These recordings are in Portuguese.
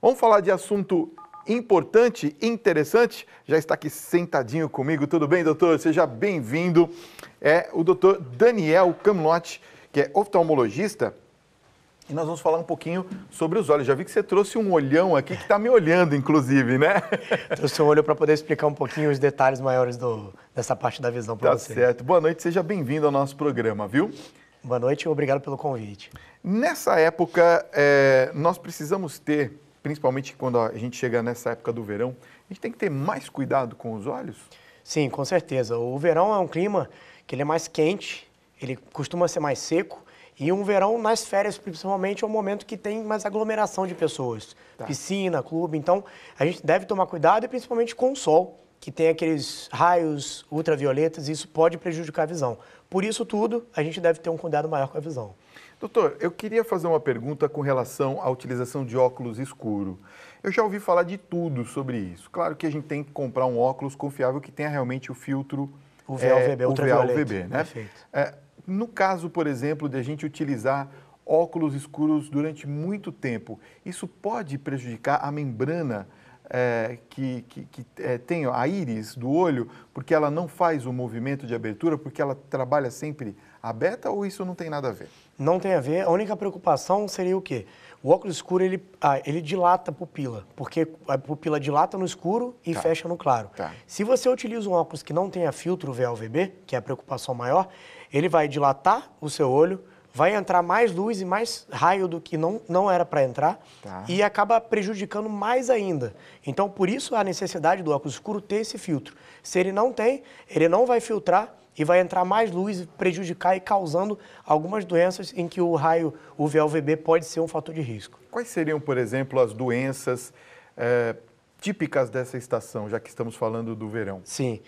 Vamos falar de assunto importante, interessante. Já está aqui sentadinho comigo. Tudo bem, doutor? Seja bem-vindo. É o doutor Daniel Camlotti, que é oftalmologista. E nós vamos falar um pouquinho sobre os olhos. Já vi que você trouxe um olhão aqui que está me olhando, inclusive, né? Trouxe um olho para poder explicar um pouquinho os detalhes maiores do, dessa parte da visão para tá você. Tá certo. Boa noite, seja bem-vindo ao nosso programa, viu? Boa noite e obrigado pelo convite. Nessa época, é, nós precisamos ter principalmente quando a gente chega nessa época do verão, a gente tem que ter mais cuidado com os olhos? Sim, com certeza. O verão é um clima que ele é mais quente, ele costuma ser mais seco, e um verão nas férias, principalmente, é um momento que tem mais aglomeração de pessoas. Tá. Piscina, clube, então a gente deve tomar cuidado e principalmente com o sol, que tem aqueles raios ultravioletas e isso pode prejudicar a visão. Por isso tudo, a gente deve ter um cuidado maior com a visão. Doutor, eu queria fazer uma pergunta com relação à utilização de óculos escuro. Eu já ouvi falar de tudo sobre isso. Claro que a gente tem que comprar um óculos confiável que tenha realmente o filtro UVA, é, UVB, UVA, né? É, no caso, por exemplo, de a gente utilizar óculos escuros durante muito tempo, isso pode prejudicar a membrana é, que, que, que é, tem a íris do olho, porque ela não faz o movimento de abertura, porque ela trabalha sempre Aberta ou isso não tem nada a ver? Não tem a ver. A única preocupação seria o quê? O óculos escuro, ele, ah, ele dilata a pupila, porque a pupila dilata no escuro e tá. fecha no claro. Tá. Se você utiliza um óculos que não tenha filtro VLVB, que é a preocupação maior, ele vai dilatar o seu olho, vai entrar mais luz e mais raio do que não, não era para entrar tá. e acaba prejudicando mais ainda. Então, por isso a necessidade do óculos escuro ter esse filtro. Se ele não tem, ele não vai filtrar e vai entrar mais luz, prejudicar e causando algumas doenças em que o raio UV-UVB pode ser um fator de risco. Quais seriam, por exemplo, as doenças é, típicas dessa estação, já que estamos falando do verão? Sim.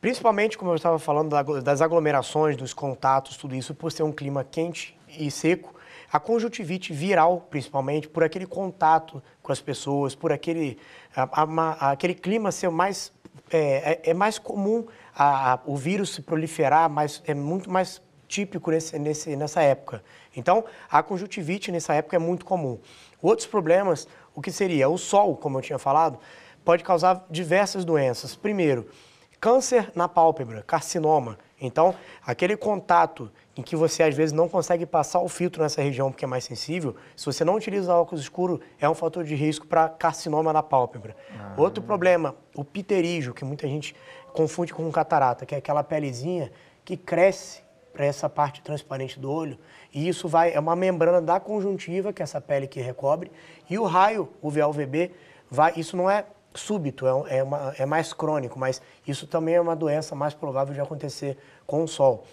Principalmente, como eu estava falando, das aglomerações, dos contatos, tudo isso, por ser um clima quente e seco, a conjuntivite viral, principalmente, por aquele contato com as pessoas, por aquele, a, a, a, aquele clima ser mais é, é, é mais comum a, a, o vírus se proliferar, mas é muito mais típico nesse, nesse, nessa época. Então, a conjuntivite nessa época é muito comum. Outros problemas, o que seria? O sol, como eu tinha falado, pode causar diversas doenças. Primeiro, câncer na pálpebra, carcinoma. Então, aquele contato em que você às vezes não consegue passar o filtro nessa região porque é mais sensível, se você não utiliza óculos escuros é um fator de risco para carcinoma na pálpebra. Ah. Outro problema, o pterígio, que muita gente confunde com catarata, que é aquela pelezinha que cresce para essa parte transparente do olho, e isso vai é uma membrana da conjuntiva, que é essa pele que recobre, e o raio o uvb vai, isso não é súbito, é, é, uma, é mais crônico, mas isso também é uma doença mais provável de acontecer com o sol.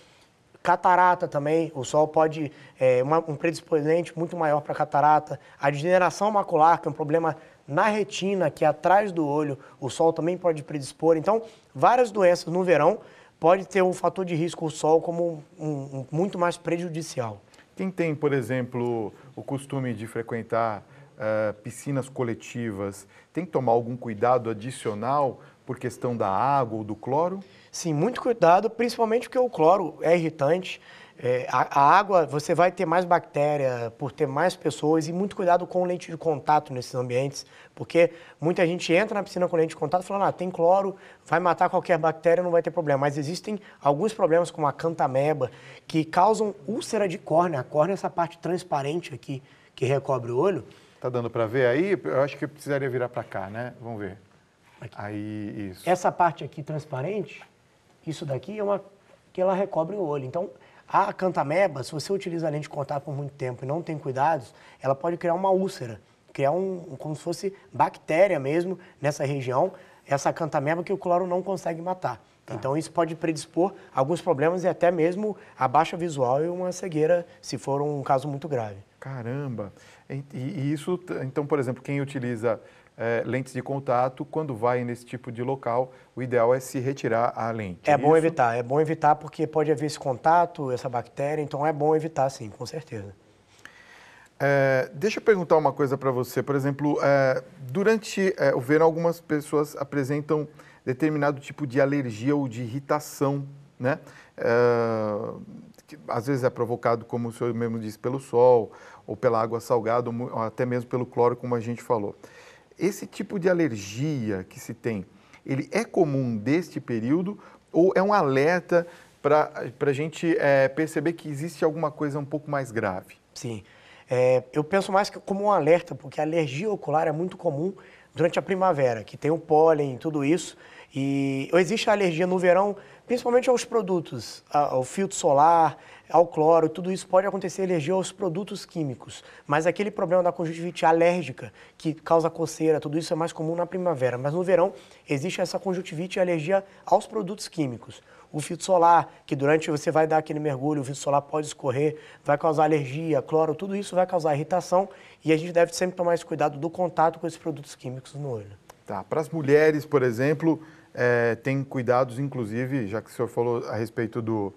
Catarata também, o sol pode é uma, um predisponente muito maior para catarata. A degeneração macular, que é um problema na retina, que é atrás do olho, o sol também pode predispor. Então, várias doenças no verão pode ter um fator de risco o sol como um, um muito mais prejudicial. Quem tem, por exemplo, o costume de frequentar uh, piscinas coletivas, tem que tomar algum cuidado adicional por questão da água ou do cloro? Sim, muito cuidado, principalmente porque o cloro é irritante. É, a, a, água, você vai ter mais bactéria por ter mais pessoas e muito cuidado com o lente de contato nesses ambientes, porque muita gente entra na piscina com lente de contato falando, ah, tem cloro, vai matar qualquer bactéria, não vai ter problema. Mas existem alguns problemas como a cantameba, que causam úlcera de córnea. A córnea é essa parte transparente aqui que recobre o olho, Tá dando para ver aí? Eu acho que eu precisaria virar para cá, né? Vamos ver. Aqui. Aí, isso. Essa parte aqui transparente, isso daqui é uma que ela recobre o olho. Então, a cantameba, se você utiliza a lente de contato por muito tempo e não tem cuidados, ela pode criar uma úlcera, criar um, como se fosse bactéria mesmo nessa região, essa cantameba que o cloro não consegue matar. Tá. Então isso pode predispor alguns problemas e até mesmo a baixa visual e uma cegueira, se for um caso muito grave. Caramba! E, e isso, então, por exemplo, quem utiliza é, lentes de contato, quando vai nesse tipo de local, o ideal é se retirar a lente. É isso? bom evitar, é bom evitar porque pode haver esse contato, essa bactéria, então é bom evitar sim, com certeza. É, deixa eu perguntar uma coisa para você. Por exemplo, é, durante o é, verão, algumas pessoas apresentam determinado tipo de alergia ou de irritação, né? É, às vezes é provocado, como o senhor mesmo disse, pelo sol, ou pela água salgada, ou até mesmo pelo cloro, como a gente falou. Esse tipo de alergia que se tem, ele é comum deste período ou é um alerta para a gente é, perceber que existe alguma coisa um pouco mais grave? Sim. É, eu penso mais como um alerta, porque a alergia ocular é muito comum durante a primavera, que tem o pólen e tudo isso. E existe a alergia no verão, principalmente aos produtos, ao filtro solar, ao cloro, tudo isso pode acontecer alergia aos produtos químicos. Mas aquele problema da conjuntivite alérgica, que causa coceira, tudo isso é mais comum na primavera. Mas no verão existe essa conjuntivite e alergia aos produtos químicos. O filtro solar, que durante você vai dar aquele mergulho, o filtro solar pode escorrer, vai causar alergia, cloro, tudo isso vai causar irritação e a gente deve sempre tomar esse cuidado do contato com esses produtos químicos no olho. Tá, para as mulheres, por exemplo, é, tem cuidados, inclusive, já que o senhor falou a respeito do,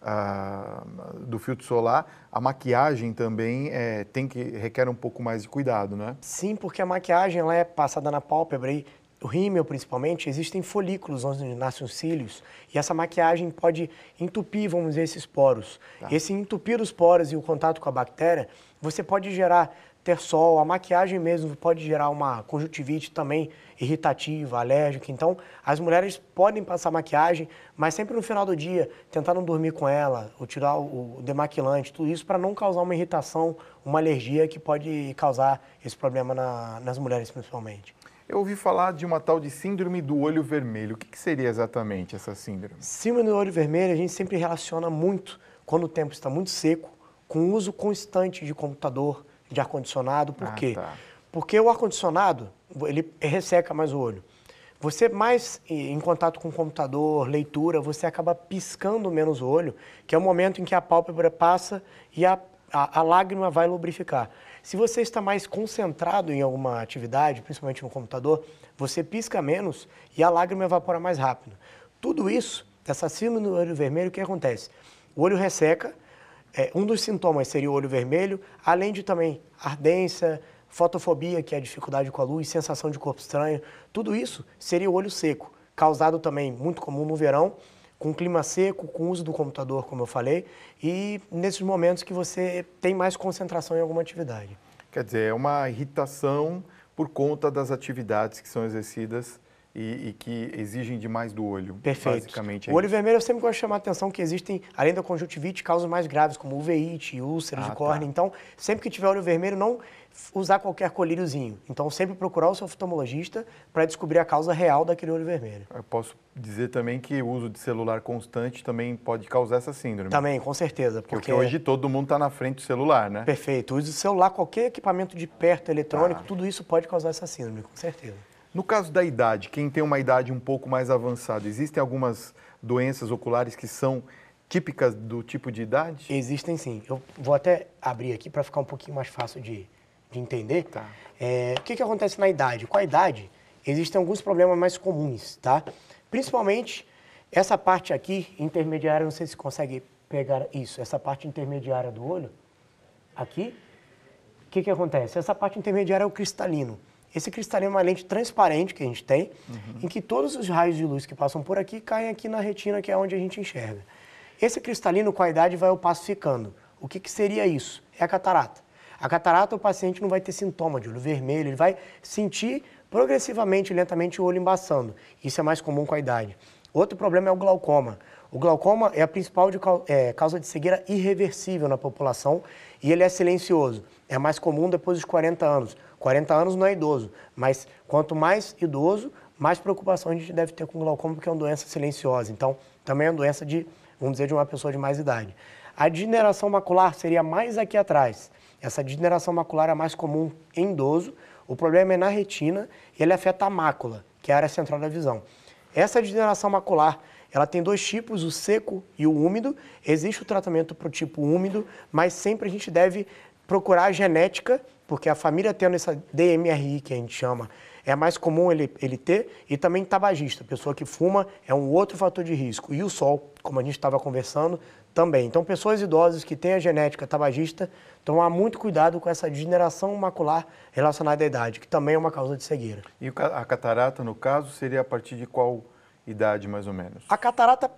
ah, do filtro solar, a maquiagem também é, tem que requer um pouco mais de cuidado, né? Sim, porque a maquiagem ela é passada na pálpebra e o rímel, principalmente, existem folículos onde nascem os cílios e essa maquiagem pode entupir, vamos dizer, esses poros. Tá. Esse entupir os poros e o contato com a bactéria, você pode gerar ter sol, a maquiagem mesmo pode gerar uma conjuntivite também irritativa, alérgica. Então, as mulheres podem passar maquiagem, mas sempre no final do dia, tentar não dormir com ela, ou tirar o demaquilante, tudo isso para não causar uma irritação, uma alergia que pode causar esse problema na, nas mulheres principalmente. Eu ouvi falar de uma tal de síndrome do olho vermelho. O que, que seria exatamente essa síndrome? Síndrome do olho vermelho a gente sempre relaciona muito quando o tempo está muito seco, com o uso constante de computador, de ar-condicionado. Por ah, quê? Tá. Porque o ar-condicionado, ele resseca mais o olho. Você mais em contato com o computador, leitura, você acaba piscando menos o olho, que é o momento em que a pálpebra passa e a, a, a lágrima vai lubrificar. Se você está mais concentrado em alguma atividade, principalmente no computador, você pisca menos e a lágrima evapora mais rápido. Tudo isso, essa síndrome do olho vermelho, o que acontece? O olho resseca, é, um dos sintomas seria o olho vermelho, além de também ardência, fotofobia, que é a dificuldade com a luz, sensação de corpo estranho. Tudo isso seria o olho seco, causado também, muito comum no verão, com clima seco, com uso do computador, como eu falei, e nesses momentos que você tem mais concentração em alguma atividade. Quer dizer, é uma irritação por conta das atividades que são exercidas e, e, que exigem demais do olho. Perfeito. Basicamente é o olho isso. vermelho eu sempre gosto de chamar a atenção que existem, além da conjuntivite, causas mais graves, como uveite úlceras ah, de tá. córnea. Tá. Então, sempre que tiver olho vermelho, não usar qualquer colíriozinho. Então, sempre procurar o seu oftalmologista para descobrir a causa real daquele olho vermelho. Eu posso dizer também que o uso de celular constante também pode causar essa síndrome. Também, com certeza. Porque, porque hoje todo mundo está na frente do celular, né? Perfeito. O uso do celular, qualquer equipamento de perto eletrônico, ah. tudo isso pode causar essa síndrome, com certeza. No caso da idade, quem tem uma idade um pouco mais avançada, existem algumas doenças oculares que são típicas do tipo de idade? Existem sim. Eu vou até abrir aqui para ficar um pouquinho mais fácil de, de entender. Tá. É, o que, que acontece na idade? Com a idade, existem alguns problemas mais comuns, tá? Principalmente essa parte aqui, intermediária, não sei se consegue pegar isso, essa parte intermediária do olho, aqui, o que, que acontece? Essa parte intermediária é o cristalino. Esse cristalino é uma lente transparente que a gente tem, uhum. em que todos os raios de luz que passam por aqui caem aqui na retina, que é onde a gente enxerga. Esse cristalino, com a idade, vai opacificando. O que, que seria isso? É a catarata. A catarata, o paciente não vai ter sintoma de olho vermelho, ele vai sentir progressivamente, lentamente, o olho embaçando. Isso é mais comum com a idade. Outro problema é o glaucoma. O glaucoma é a principal de, é, causa de cegueira irreversível na população e ele é silencioso. É mais comum depois dos 40 anos. 40 anos não é idoso, mas quanto mais idoso, mais preocupação a gente deve ter com glaucoma, porque é uma doença silenciosa. Então, também é uma doença de, vamos dizer, de uma pessoa de mais idade. A degeneração macular seria mais aqui atrás. Essa degeneração macular é mais comum em idoso. O problema é na retina e ele afeta a mácula, que é a área central da visão. Essa degeneração macular, ela tem dois tipos, o seco e o úmido. Existe o tratamento para o tipo úmido, mas sempre a gente deve procurar a genética porque a família tendo essa DMRI, que a gente chama, é mais comum ele, ele ter, e também tabagista, pessoa que fuma é um outro fator de risco. E o sol, como a gente estava conversando, também. Então, pessoas idosas que têm a genética tabagista, tomar então muito cuidado com essa degeneração macular relacionada à idade, que também é uma causa de cegueira. E a catarata, no caso, seria a partir de qual idade, mais ou menos? A catarata,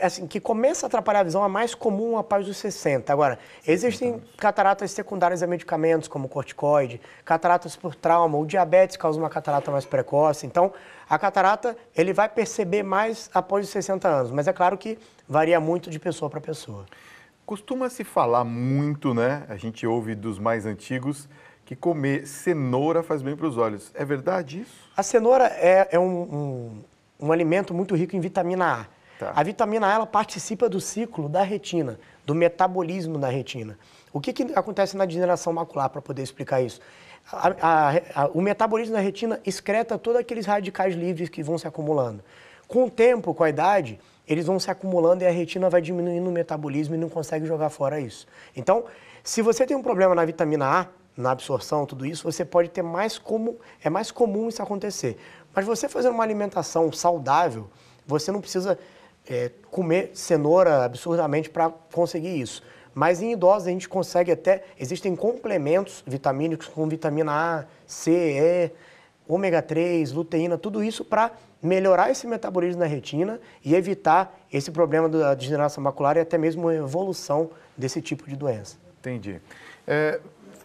assim, que começa a atrapalhar a visão é mais comum após os 60. Agora, existem cataratas secundárias a medicamentos, como corticoide, cataratas por trauma, o diabetes causa uma catarata mais precoce. Então, a catarata ele vai perceber mais após os 60 anos, mas é claro que varia muito de pessoa para pessoa. Costuma se falar muito, né? A gente ouve dos mais antigos que comer cenoura faz bem para os olhos. É verdade isso? A cenoura é, é um, um, um alimento muito rico em vitamina A. Tá. A vitamina A ela participa do ciclo da retina, do metabolismo da retina. O que, que acontece na degeneração macular para poder explicar isso? A, a, a, o metabolismo da retina excreta todos aqueles radicais livres que vão se acumulando. Com o tempo, com a idade, eles vão se acumulando e a retina vai diminuindo o metabolismo e não consegue jogar fora isso. Então, se você tem um problema na vitamina A, na absorção, tudo isso, você pode ter mais como é mais comum isso acontecer. Mas você fazendo uma alimentação saudável, você não precisa é, comer cenoura absurdamente para conseguir isso. Mas em idosos a gente consegue até. Existem complementos vitamínicos com vitamina A, C, E, ômega 3, luteína, tudo isso para melhorar esse metabolismo na retina e evitar esse problema da degeneração macular e até mesmo a evolução desse tipo de doença. Entendi. É,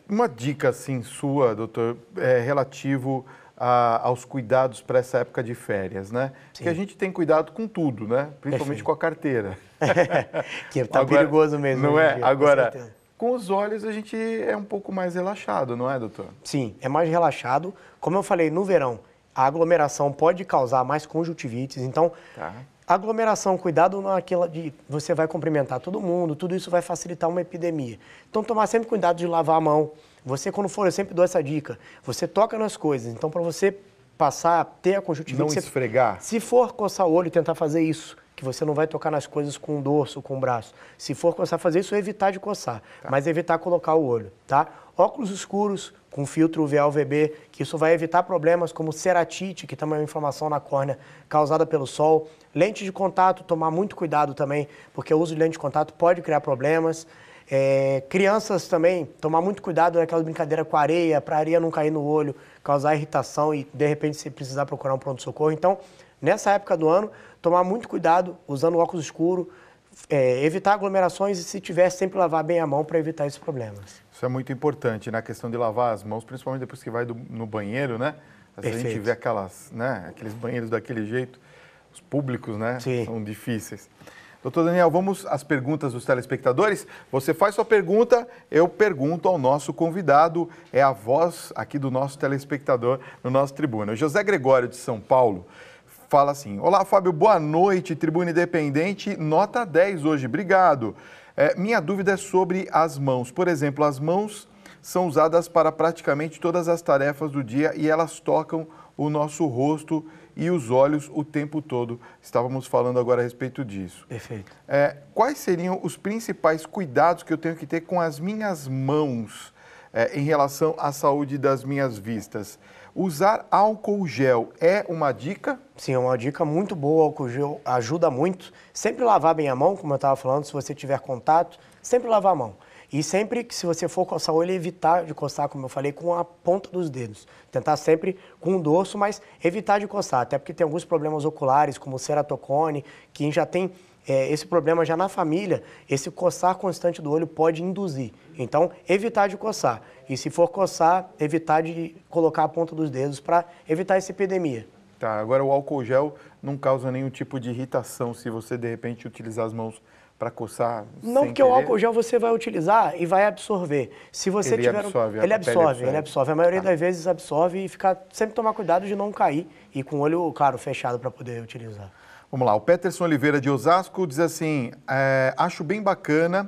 uma dica assim sua, doutor, é, relativo a, aos cuidados para essa época de férias, né? Sim. a gente tem cuidado com tudo, né? Principalmente Perfeito. com a carteira. que está perigoso mesmo. Não é? Dia, Agora, com, com, os olhos a gente é um pouco mais relaxado, não é, doutor? Sim, é mais relaxado. Como eu falei, no verão, a aglomeração pode causar mais conjuntivites, então... Tá. Aglomeração, cuidado naquela de você vai cumprimentar todo mundo, tudo isso vai facilitar uma epidemia. Então, tomar sempre cuidado de lavar a mão, você, quando for, eu sempre dou essa dica. Você toca nas coisas. Então, para você passar, ter a conjuntivite... Não você, esfregar. Se for coçar o olho, tentar fazer isso. Que você não vai tocar nas coisas com o dorso, com o braço. Se for coçar, fazer isso, é evitar de coçar. Tá. Mas evitar colocar o olho, tá? Óculos escuros, com filtro UVA-UVB, que isso vai evitar problemas como ceratite, que também é uma inflamação na córnea causada pelo sol. Lente de contato, tomar muito cuidado também, porque o uso de lente de contato pode criar problemas. É, crianças também, tomar muito cuidado naquela brincadeira com areia, para a areia não cair no olho, causar irritação e de repente se precisar procurar um pronto-socorro. Então, nessa época do ano, tomar muito cuidado usando óculos escuros é, evitar aglomerações e, se tiver, sempre lavar bem a mão para evitar esses problemas. Isso é muito importante, na né? questão de lavar as mãos, principalmente depois que vai do, no banheiro, né? Se a gente vê aquelas, né? aqueles banheiros daquele jeito, os públicos, né? Sim. São difíceis. Doutor Daniel, vamos às perguntas dos telespectadores. Você faz sua pergunta, eu pergunto ao nosso convidado. É a voz aqui do nosso telespectador no nosso tribuna. O José Gregório de São Paulo fala assim: Olá, Fábio, boa noite. Tribuna Independente, nota 10 hoje, obrigado. É, minha dúvida é sobre as mãos. Por exemplo, as mãos são usadas para praticamente todas as tarefas do dia e elas tocam o nosso rosto e os olhos o tempo todo. Estávamos falando agora a respeito disso. Perfeito. É, quais seriam os principais cuidados que eu tenho que ter com as minhas mãos é, em relação à saúde das minhas vistas? Usar álcool gel é uma dica? Sim, é uma dica muito boa. O álcool gel ajuda muito. Sempre lavar bem a mão, como eu estava falando, se você tiver contato, sempre lavar a mão. E sempre que se você for coçar o olho, evitar de coçar, como eu falei, com a ponta dos dedos. Tentar sempre com o dorso, mas evitar de coçar, até porque tem alguns problemas oculares, como ceratocone, que já tem é, esse problema já na família, esse coçar constante do olho pode induzir. Então, evitar de coçar. E se for coçar, evitar de colocar a ponta dos dedos para evitar essa epidemia. Tá, agora o álcool gel não causa nenhum tipo de irritação se você de repente utilizar as mãos para coçar. Não porque querer. o álcool gel você vai utilizar e vai absorver. Se você ele tiver absorve, um... ele absorve, absorve, ele absorve. A maioria tá. das vezes absorve e ficar sempre tomar cuidado de não cair e com o olho, claro, fechado para poder utilizar. Vamos lá, o Peterson Oliveira de Osasco diz assim: é, acho bem bacana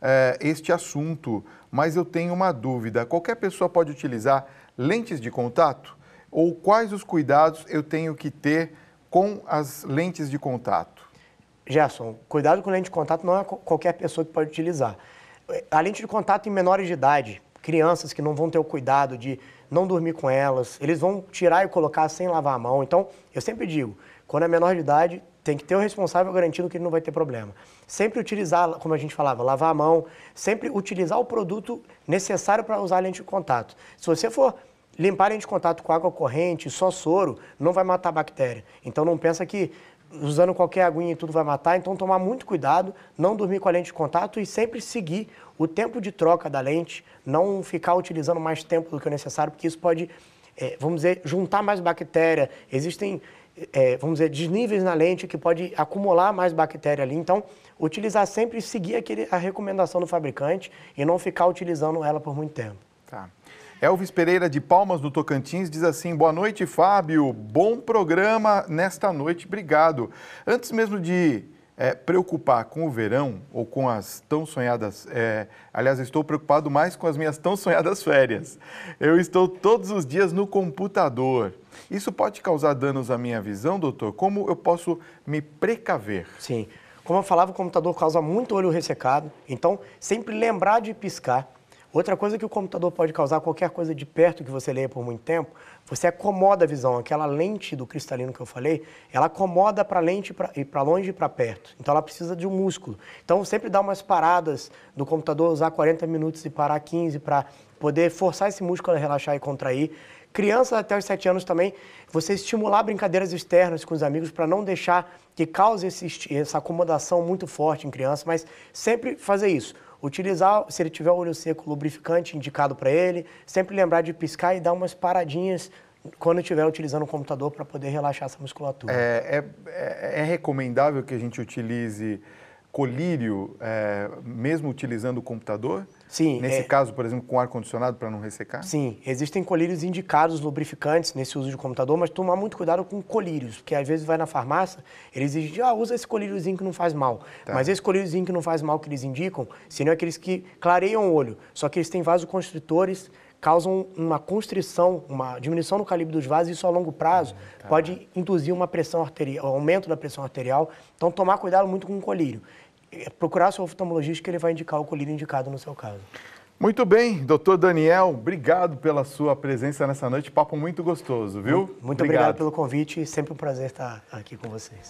é, este assunto, mas eu tenho uma dúvida. Qualquer pessoa pode utilizar lentes de contato? Ou quais os cuidados eu tenho que ter com as lentes de contato? Gerson, cuidado com lente de contato não é qualquer pessoa que pode utilizar. Eh, a lente de contato em menores de idade, crianças que não vão ter o cuidado de não dormir com elas, eles vão tirar e colocar sem lavar a mão. Então, eu sempre digo, quando é menor de idade, tem que ter o responsável garantindo que ele não vai ter problema. Sempre utilizar, como a gente falava, lavar a mão, sempre utilizar o produto necessário para usar a lente de contato. Se você for limpar a lente de contato com água corrente, só soro, não vai matar a bactéria. Então não pensa que usando qualquer aguinha e tudo vai matar, então tomar muito cuidado, não dormir com a lente de contato e sempre seguir o tempo de troca da lente, não ficar utilizando mais tempo do que o necessário, porque isso pode, é, vamos dizer, juntar mais bactéria. Existem, é, vamos dizer, desníveis na lente que pode acumular mais bactéria ali. Então, utilizar sempre e seguir aquele, a recomendação do fabricante e não ficar utilizando ela por muito tempo. Tá. Elvis Pereira de Palmas do Tocantins diz assim: Boa noite, Fábio. Bom programa nesta noite, obrigado. Antes mesmo de é, preocupar com o verão ou com as tão sonhadas. É, aliás, estou preocupado mais com as minhas tão sonhadas férias. Eu estou todos os dias no computador. Isso pode causar danos à minha visão, doutor? Como eu posso me precaver? Sim. Como eu falava, o computador causa muito olho ressecado. Então, sempre lembrar de piscar Outra coisa que o computador pode causar, qualquer coisa de perto que você leia por muito tempo, você acomoda a visão. Aquela lente do cristalino que eu falei, ela acomoda para lente e para longe e para perto. Então ela precisa de um músculo. Então sempre dá umas paradas do computador, usar 40 minutos e parar 15 para poder forçar esse músculo a relaxar e contrair. Crianças até os 7 anos também, você estimular brincadeiras externas com os amigos para não deixar que cause esse, essa acomodação muito forte em criança, mas sempre fazer isso Utilizar, se ele tiver o olho seco, lubrificante indicado para ele. Sempre lembrar de piscar e dar umas paradinhas quando estiver utilizando o computador para poder relaxar essa musculatura. É, é, é, é recomendável que a gente utilize colírio, é, mesmo utilizando o computador? Sim. Nesse é... caso, por exemplo, com ar-condicionado para não ressecar? Sim. Existem colírios indicados, lubrificantes, nesse uso de computador, mas tomar muito cuidado com colírios, porque às vezes vai na farmácia, eles exigem, ah, usa esse colíriozinho que não faz mal. Tá. Mas esse colíriozinho que não faz mal que eles indicam, senão é aqueles que clareiam o olho, só que eles têm vasoconstritores, causam uma constrição, uma diminuição no calibre dos vasos, e isso a longo prazo tá. pode induzir uma pressão arterial, aumento da pressão arterial. Então, tomar cuidado muito com o colírio. É, procurar seu oftalmologista que ele vai indicar o colírio indicado no seu caso. Muito bem, doutor Daniel, obrigado pela sua presença nessa noite. Papo muito gostoso, viu? Muito, muito obrigado. obrigado pelo convite, sempre um prazer estar aqui com vocês.